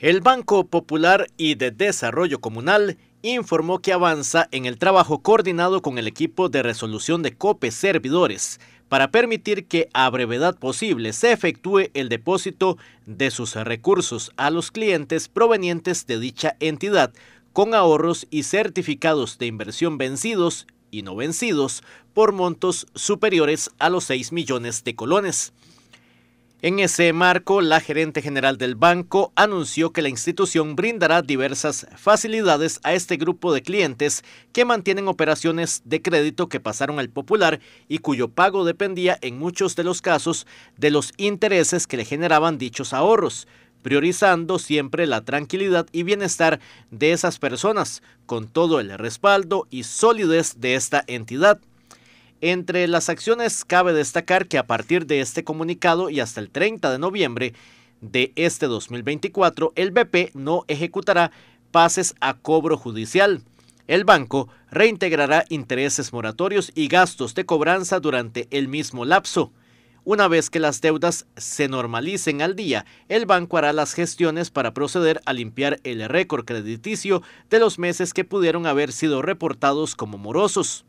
El Banco Popular y de Desarrollo Comunal informó que avanza en el trabajo coordinado con el equipo de resolución de COPE Servidores para permitir que a brevedad posible se efectúe el depósito de sus recursos a los clientes provenientes de dicha entidad con ahorros y certificados de inversión vencidos y no vencidos por montos superiores a los 6 millones de colones. En ese marco, la gerente general del banco anunció que la institución brindará diversas facilidades a este grupo de clientes que mantienen operaciones de crédito que pasaron al popular y cuyo pago dependía en muchos de los casos de los intereses que le generaban dichos ahorros, priorizando siempre la tranquilidad y bienestar de esas personas, con todo el respaldo y solidez de esta entidad. Entre las acciones cabe destacar que a partir de este comunicado y hasta el 30 de noviembre de este 2024, el BP no ejecutará pases a cobro judicial. El banco reintegrará intereses moratorios y gastos de cobranza durante el mismo lapso. Una vez que las deudas se normalicen al día, el banco hará las gestiones para proceder a limpiar el récord crediticio de los meses que pudieron haber sido reportados como morosos.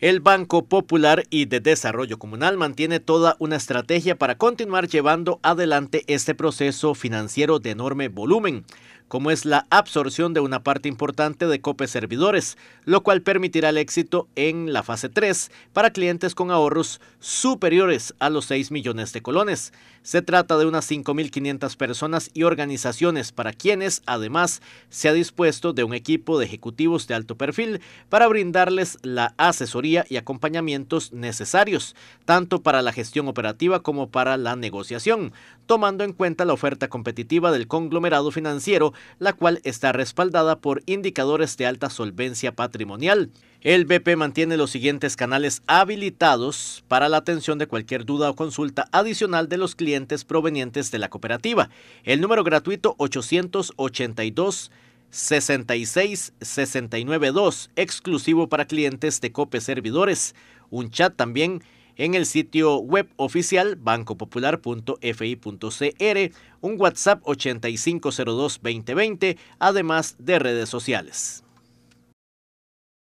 El Banco Popular y de Desarrollo Comunal mantiene toda una estrategia para continuar llevando adelante este proceso financiero de enorme volumen como es la absorción de una parte importante de COPE servidores, lo cual permitirá el éxito en la fase 3 para clientes con ahorros superiores a los 6 millones de colones. Se trata de unas 5.500 personas y organizaciones para quienes además se ha dispuesto de un equipo de ejecutivos de alto perfil para brindarles la asesoría y acompañamientos necesarios, tanto para la gestión operativa como para la negociación, tomando en cuenta la oferta competitiva del conglomerado financiero la cual está respaldada por indicadores de alta solvencia patrimonial. El BP mantiene los siguientes canales habilitados para la atención de cualquier duda o consulta adicional de los clientes provenientes de la cooperativa. El número gratuito 882 66692, exclusivo para clientes de COPE Servidores. Un chat también en el sitio web oficial bancopopular.fi.cr, un WhatsApp 8502-2020, además de redes sociales.